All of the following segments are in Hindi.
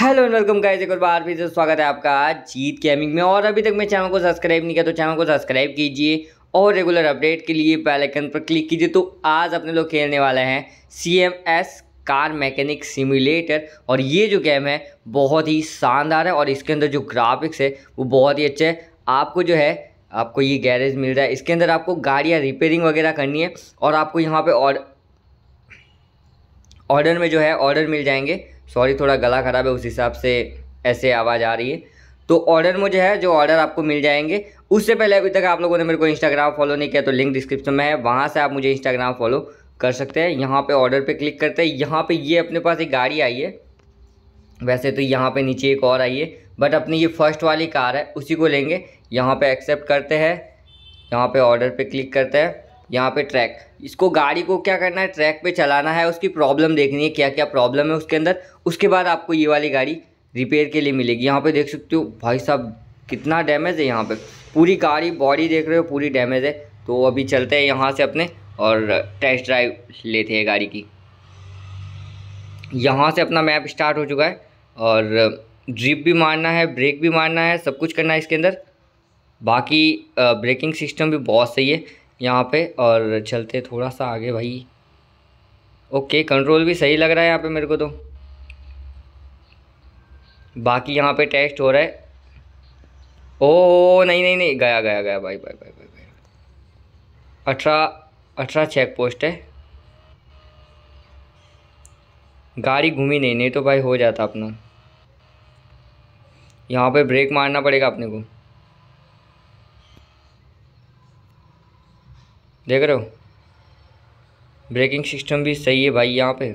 हेलो एंड वेलकम गाइस एक और बार फिर से स्वागत है आपका जीत गेमिंग में और अभी तक मैं चैनल को सब्सक्राइब नहीं किया तो चैनल को सब्सक्राइब कीजिए और रेगुलर अपडेट के लिए बेल आइकन पर क्लिक कीजिए तो आज अपने लोग खेलने वाले हैं C M S Car Mechanic Simulator और ये जो गेम है बहुत ही शानदार है और इसके अंदर जो ग्राफिक्स है वो बहुत ही अच्छा है आपको जो है आपको ये गैरेज मिल रहा है इसके अंदर आपको गाड़ियाँ रिपेयरिंग वगैरह करनी है और आपको यहाँ पर ऑर्डर में जो है ऑर्डर मिल जाएंगे सॉरी थोड़ा गला ख़राब है उस हिसाब से ऐसे आवाज़ आ रही है तो ऑर्डर मुझे है जो ऑर्डर आपको मिल जाएंगे उससे पहले अभी तक आप लोगों ने मेरे को इंस्टाग्राम फॉलो नहीं किया तो लिंक डिस्क्रिप्शन में है वहाँ से आप मुझे इंस्टाग्राम फॉलो कर सकते हैं यहाँ पर ऑर्डर पर क्लिक करते हैं यहाँ पर ये अपने पास एक गाड़ी आई है वैसे तो यहाँ पर नीचे एक और आई है बट अपनी ये फर्स्ट वाली कार है उसी को लेंगे यहाँ पर एक्सेप्ट करते हैं यहाँ पर ऑर्डर पर क्लिक करते हैं यहाँ पे ट्रैक इसको गाड़ी को क्या करना है ट्रैक पे चलाना है उसकी प्रॉब्लम देखनी है क्या क्या प्रॉब्लम है उसके अंदर उसके बाद आपको ये वाली गाड़ी रिपेयर के लिए मिलेगी यहाँ पे देख सकते हो भाई साहब कितना डैमेज है यहाँ पे पूरी गाड़ी बॉडी देख रहे हो पूरी डैमेज है तो अभी चलते हैं यहाँ से अपने और टेस्ट ड्राइव लेते हैं गाड़ी की यहाँ से अपना मैप स्टार्ट हो चुका है और ड्रिप भी मारना है ब्रेक भी मारना है सब कुछ करना है इसके अंदर बाकी ब्रेकिंग सिस्टम भी बहुत सही है यहाँ पे और चलते थोड़ा सा आगे भाई ओके कंट्रोल भी सही लग रहा है यहाँ पे मेरे को तो बाकी यहाँ पे टेस्ट हो रहा है ओ oh, नहीं नहीं नहीं गया गया गया भाई भाई भाई भाई भाई अठारह अठारह चेक पोस्ट है गाड़ी घूमी नहीं नहीं तो भाई हो जाता अपना यहाँ पे ब्रेक मारना पड़ेगा अपने को देख रहे हो ब्रेकिंग सिस्टम भी सही है भाई यहाँ पे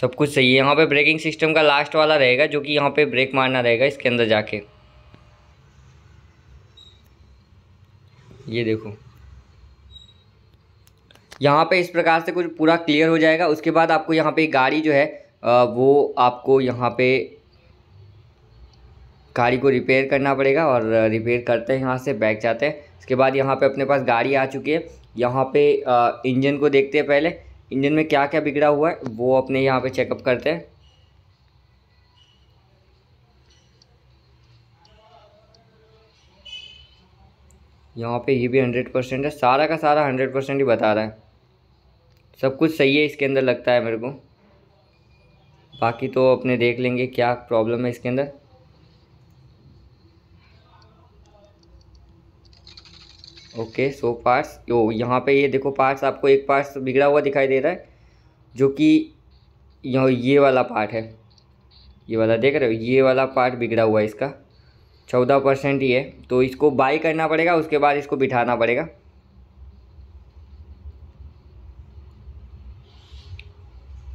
सब कुछ सही है यहाँ पे ब्रेकिंग सिस्टम का लास्ट वाला रहेगा जो कि यहाँ पे ब्रेक मारना रहेगा इसके अंदर जाके ये देखो यहाँ पे इस प्रकार से कुछ पूरा क्लियर हो जाएगा उसके बाद आपको यहाँ पे गाड़ी जो है वो आपको यहाँ पे गाड़ी को रिपेयर करना पड़ेगा और रिपेयर करते हैं यहाँ से बैग जाते हैं इसके बाद यहाँ पे अपने पास गाड़ी आ चुकी है यहाँ पे इंजन को देखते हैं पहले इंजन में क्या क्या बिगड़ा हुआ है वो अपने यहाँ पे चेकअप करते हैं यहाँ पे ये भी हंड्रेड परसेंट है सारा का सारा हंड्रेड परसेंट ही बता रहा है सब कुछ सही है इसके अंदर लगता है मेरे को बाकी तो अपने देख लेंगे क्या प्रॉब्लम है इसके अंदर ओके सो पार्ट्स यो यहाँ पे ये देखो पार्ट्स आपको एक पार्ट्स बिगड़ा हुआ दिखाई दे रहा है जो कि यह ये वाला पार्ट है ये वाला देख रहे हो ये वाला पार्ट बिगड़ा हुआ है इसका चौदह परसेंट ही है तो इसको बाई करना पड़ेगा उसके बाद इसको बिठाना पड़ेगा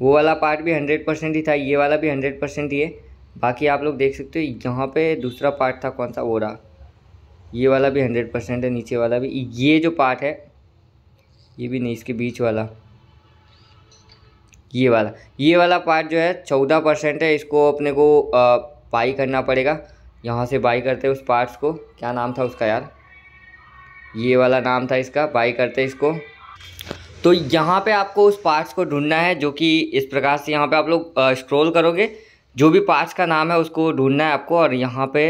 वो वाला पार्ट भी हंड्रेड परसेंट ही था ये वाला भी हंड्रेड परसेंट ही है बाकी आप लोग देख सकते हो यहाँ पे दूसरा पार्ट था कौन सा वो रहा ये वाला भी हंड्रेड परसेंट है नीचे वाला भी ये जो पार्ट है ये भी नहीं इसके बीच वाला ये वाला ये वाला पार्ट जो है चौदह परसेंट है इसको अपने को बाई करना पड़ेगा यहाँ से बाई करते उस पार्ट्स को क्या नाम था उसका यार ये वाला नाम था इसका बाई करते इसको तो यहाँ पे आपको उस पार्ट्स को ढूंढना है जो कि इस प्रकार से यहाँ पे आप लोग स्क्रॉल करोगे जो भी पार्ट्स का नाम है उसको ढूंढना है आपको और यहाँ पे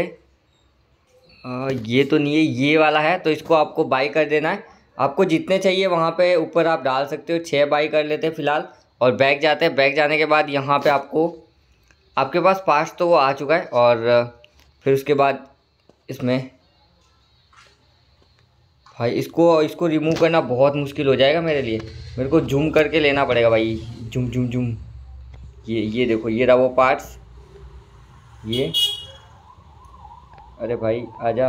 ये तो नहीं है ये वाला है तो इसको आपको बाई कर देना है आपको जितने चाहिए वहाँ पे ऊपर आप डाल सकते हो छः बाई कर लेते हैं फ़िलहाल और बैग जाते हैं बैग जाने के बाद यहाँ पे आपको आपके पास पास तो वो आ चुका है और फिर उसके बाद इसमें भाई इसको इसको रिमूव करना बहुत मुश्किल हो जाएगा मेरे लिए मेरे को जूम करके लेना पड़ेगा भाई जूम जूम जूम ये ये देखो ये रहा वो पार्ट्स ये अरे भाई आजा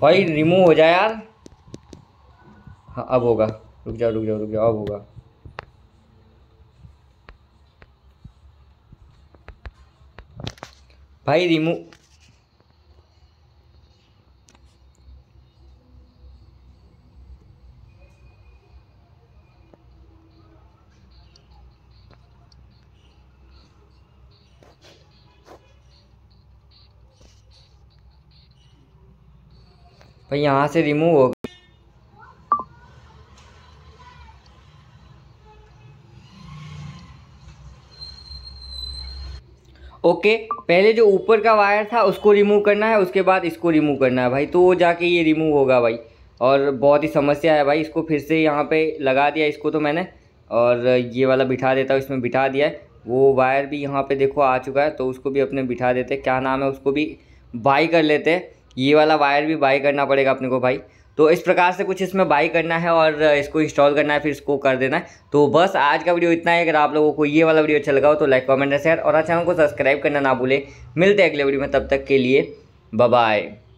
भाई रिमूव हो जाए यार हाँ अब होगा रुक जाओ रुक जाओ रुक जाओ अब होगा भाई रिमूव भाई यहाँ से रिमूव हो ओके पहले जो ऊपर का वायर था उसको रिमूव करना है उसके बाद इसको रिमूव करना है भाई तो वो जाके ये रिमूव होगा भाई और बहुत ही समस्या है भाई इसको फिर से यहाँ पे लगा दिया इसको तो मैंने और ये वाला बिठा देता हूँ इसमें बिठा दिया है वो वायर भी यहाँ पे देखो आ चुका है तो उसको भी अपने बिठा देते क्या नाम है उसको भी बाई कर लेते हैं ये वाला वायर भी बाई करना पड़ेगा अपने को भाई तो इस प्रकार से कुछ इसमें बाई करना है और इसको इंस्टॉल करना है फिर इसको कर देना है तो बस आज का वीडियो इतना है अगर आप लोगों को ये वाला वीडियो अच्छा लगा हो तो लाइक कमेंट शेयर और चैनल को सब्सक्राइब करना ना भूलें मिलते हैं अगले वीडियो में तब तक के लिए बाय